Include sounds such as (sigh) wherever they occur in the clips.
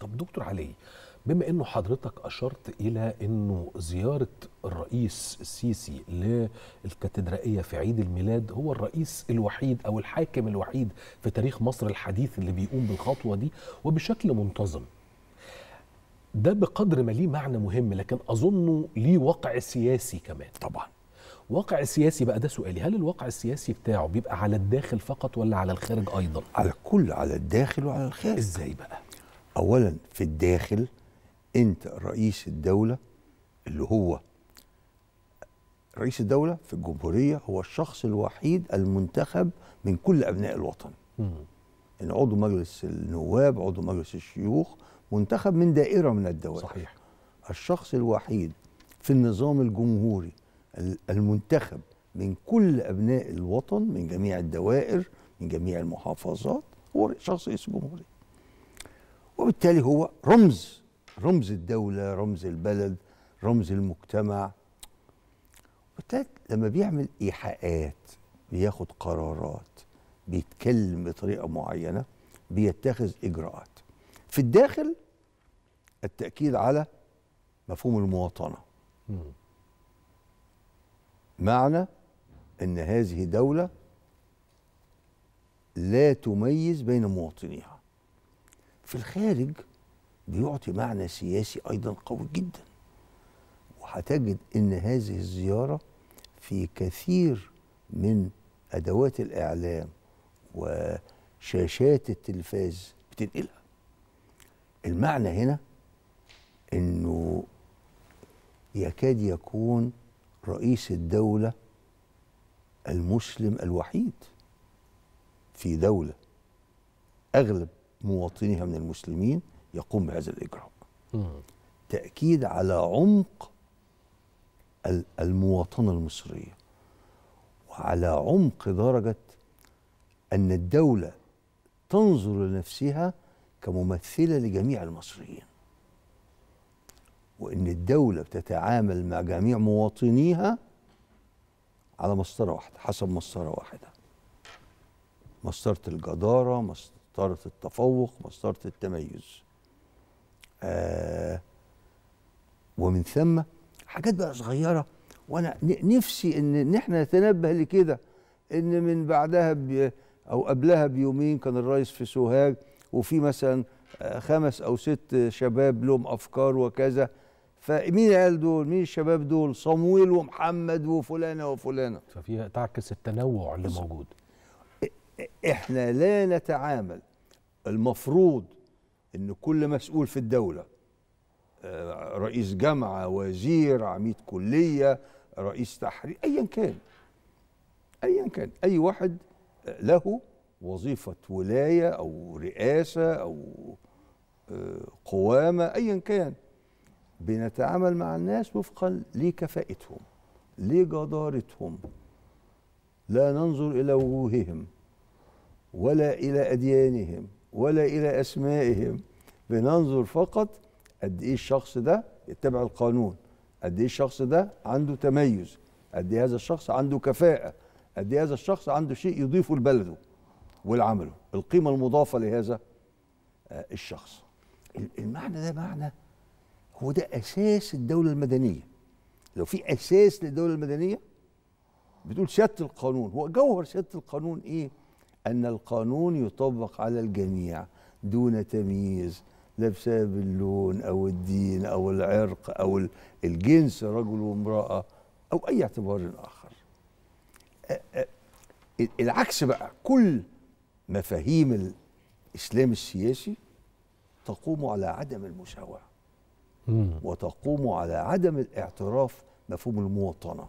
طب دكتور علي بما انه حضرتك اشرت الى انه زياره الرئيس السيسي للكاتدرائيه في عيد الميلاد هو الرئيس الوحيد او الحاكم الوحيد في تاريخ مصر الحديث اللي بيقوم بالخطوه دي وبشكل منتظم ده بقدر ما ليه معنى مهم لكن اظنه ليه وقع سياسي كمان طبعا واقع سياسي بقى ده سؤالي هل الواقع السياسي بتاعه بيبقى على الداخل فقط ولا على الخارج ايضا على كل على الداخل وعلى الخارج ازاي بقى اولا في الداخل انت رئيس الدوله اللي هو رئيس الدوله في الجمهوريه هو الشخص الوحيد المنتخب من كل ابناء الوطن ان يعني عضو مجلس النواب عضو مجلس الشيوخ منتخب من دائره من الدوائر صحيح الشخص الوحيد في النظام الجمهوري المنتخب من كل ابناء الوطن من جميع الدوائر من جميع المحافظات هو شخص رئيس الجمهوريه وبالتالي هو رمز رمز الدولة رمز البلد رمز المجتمع وبالتالي لما بيعمل إيحاءات بياخد قرارات بيتكلم بطريقة معينة بيتخذ إجراءات في الداخل التأكيد على مفهوم المواطنة معنى أن هذه دولة لا تميز بين مواطنيها في الخارج بيعطي معنى سياسي أيضا قوي جدا وهتجد أن هذه الزيارة في كثير من أدوات الإعلام وشاشات التلفاز بتنقلها المعنى هنا أنه يكاد يكون رئيس الدولة المسلم الوحيد في دولة أغلب مواطنها من المسلمين يقوم بهذا الإجراء تأكيد على عمق المواطنة المصرية وعلى عمق درجة أن الدولة تنظر لنفسها كممثلة لجميع المصريين وإن الدولة بتتعامل مع جميع مواطنيها على مسطرة واحدة حسب مسطرة واحدة مسطرة الجدارة مسطرة مسطره التفوق مسطره التميز آه ومن ثم حاجات بقى صغيره وانا نفسي ان ان احنا نتنبه لكده ان من بعدها بي او قبلها بيومين كان الرئيس في سوهاج وفي مثلا آه، خمس او ست شباب لهم افكار وكذا فمين قال دول؟ مين الشباب دول؟ صمويل ومحمد وفلانه وفلانه. ففيها تعكس التنوع اللي موجود. احنا لا نتعامل المفروض ان كل مسؤول في الدوله آه، رئيس جامعه وزير عميد كليه رئيس تحرير ايا كان ايا كان اي واحد آه، له وظيفه ولايه او رئاسه او آه، قوامه ايا كان بنتعامل مع الناس وفقا لكفاءتهم لجدارتهم لا ننظر الى وجوههم ولا إلى أديانهم ولا إلى أسمائهم بننظر فقط قد إيه الشخص ده يتبع القانون قد إيه الشخص ده عنده تميز قد إيه هذا الشخص عنده كفاءة قد إيه هذا الشخص عنده شيء يضيفه لبلده ولعمله القيمة المضافة لهذا آه، الشخص المعنى ده معنى هو ده أساس الدولة المدنية لو في أساس للدولة المدنية بتقول سيادة القانون هو جوهر سيادة القانون إيه؟ أن القانون يطبق على الجميع دون تمييز لا بسبب اللون أو الدين أو العرق أو الجنس رجل وامرأة أو أي اعتبار آخر العكس بقى كل مفاهيم الإسلام السياسي تقوم على عدم المساواة وتقوم على عدم الاعتراف مفهوم المواطنة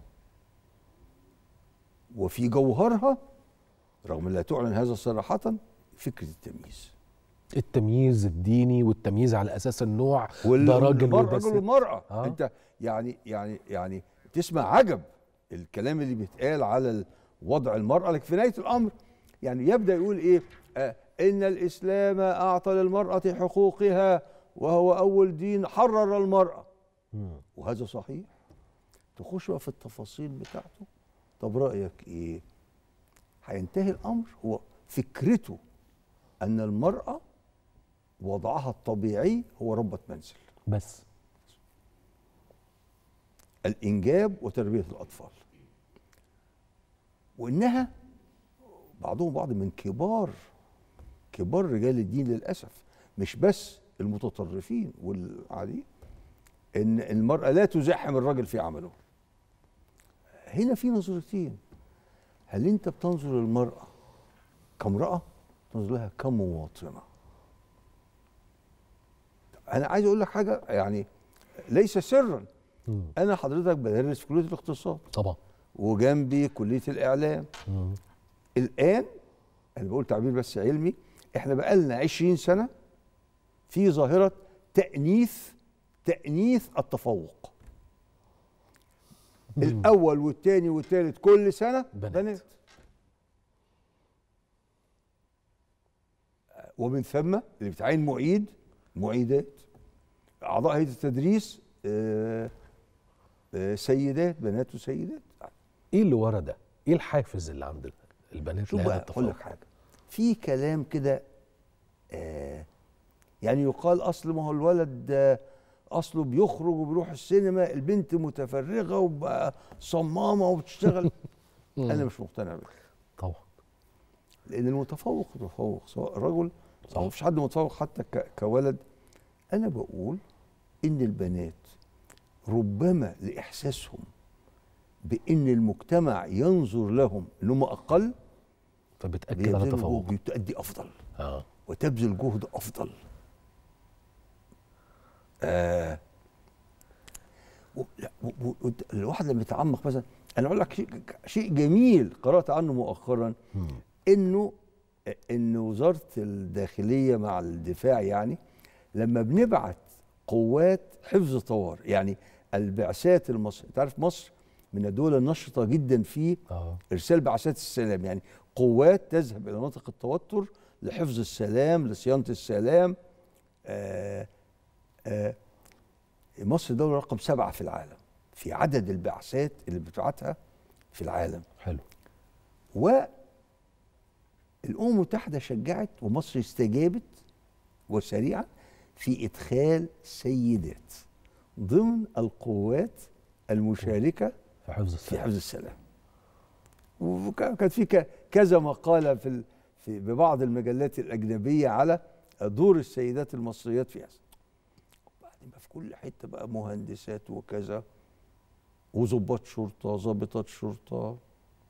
وفي جوهرها رغم لا تعلن هذا صراحة فكرة التمييز التمييز الديني والتمييز على اساس النوع ده راجل والمرأة آه؟ انت يعني يعني يعني تسمع عجب الكلام اللي بيتقال على وضع المرأة لكن في نهاية الأمر يعني يبدأ يقول إيه آه إن الإسلام أعطى للمرأة حقوقها وهو أول دين حرر المرأة وهذا صحيح تخش بقى في التفاصيل بتاعته طب رأيك إيه هينتهي الامر هو فكرته ان المراه وضعها الطبيعي هو ربة منزل بس الانجاب وتربيه الاطفال وانها بعضهم بعض من كبار كبار رجال الدين للاسف مش بس المتطرفين والعاديين ان المراه لا تزاحم الرجل في عمله هنا في نظرتين هل انت بتنظر للمراه كامراه تنظر لها كمواطنه انا عايز اقول لك حاجه يعني ليس سرا مم. انا حضرتك بدرس في كليه الاقتصاد طبعا وجنبي كليه الاعلام مم. الان انا بقول تعبير بس علمي احنا بقالنا 20 سنه في ظاهره تانيث تانيث التفوق الاول والثاني والثالث كل سنه بنات, بنات. آه، ومن ثم اللي بتعين معيد معيدات اعضاء هيئه التدريس آه، آه، سيدات بنات وسيدات ايه اللي ورا ده؟ ايه الحافز اللي عند البنات شوف بقى اقول لك حاجه في كلام كده يعني يقال اصل ما هو الولد اصله بيخرج وبيروح السينما البنت متفرغه وبقى صمامه وبتشتغل (laughs) انا مش مقتنع بك طبعا لان المتفوق متفوق سواء رجل ما مفيش حد متفوق حتى كولد انا بقول ان البنات ربما لاحساسهم بان المجتمع ينظر لهم ان هم اقل فبتاكد على تفوق بتؤدي افضل آه. وتبذل جهد افضل آه، الواحد لما يتعمق مثلا انا اقول لك شيء جميل قرات عنه مؤخرا انه ان وزاره الداخليه مع الدفاع يعني لما بنبعت قوات حفظ طوارئ يعني البعثات المصريه تعرف مصر من الدول النشطه جدا في آه. ارسال بعثات السلام يعني قوات تذهب الى مناطق التوتر لحفظ السلام لصيانه السلام آه آه، مصر دولة رقم سبعة في العالم في عدد البعثات اللي بتبعتها في العالم حلو والأمم المتحدة شجعت ومصر استجابت وسريعا في إدخال سيدات ضمن القوات المشاركة في حفظ السلام, في حفظ السلام. وكانت في كذا مقالة في, في ببعض المجلات الأجنبية على دور السيدات المصريات في هذا هتبقى يعني في كل حته بقى مهندسات وكذا وظباط شرطه ظابطات شرطه